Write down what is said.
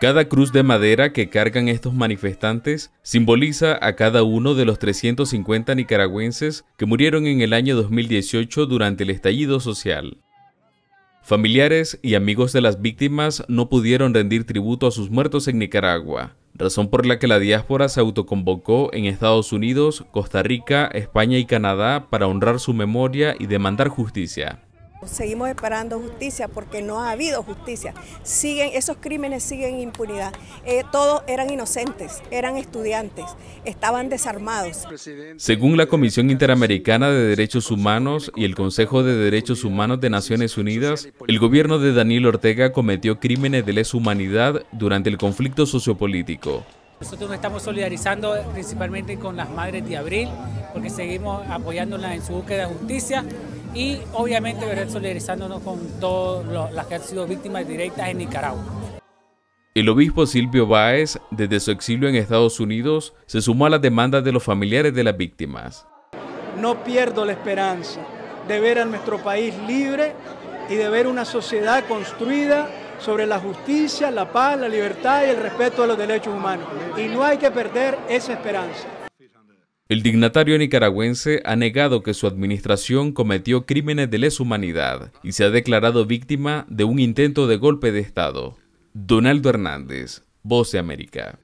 Cada cruz de madera que cargan estos manifestantes simboliza a cada uno de los 350 nicaragüenses que murieron en el año 2018 durante el estallido social. Familiares y amigos de las víctimas no pudieron rendir tributo a sus muertos en Nicaragua, razón por la que la diáspora se autoconvocó en Estados Unidos, Costa Rica, España y Canadá para honrar su memoria y demandar justicia. Seguimos esperando justicia porque no ha habido justicia. Siguen, esos crímenes siguen impunidad. Eh, todos eran inocentes, eran estudiantes, estaban desarmados. Según la Comisión Interamericana de Derechos Humanos y el Consejo de Derechos Humanos de Naciones Unidas, el gobierno de Daniel Ortega cometió crímenes de lesa humanidad durante el conflicto sociopolítico. Nosotros nos estamos solidarizando principalmente con las madres de abril, porque seguimos apoyándolas en su búsqueda de justicia y obviamente solidarizándonos con todas las que han sido víctimas directas en Nicaragua. El obispo Silvio Báez, desde su exilio en Estados Unidos, se sumó a las demandas de los familiares de las víctimas. No pierdo la esperanza de ver a nuestro país libre y de ver una sociedad construida sobre la justicia, la paz, la libertad y el respeto a los derechos humanos. Y no hay que perder esa esperanza. El dignatario nicaragüense ha negado que su administración cometió crímenes de lesa humanidad y se ha declarado víctima de un intento de golpe de Estado. Donaldo Hernández, Voz de América.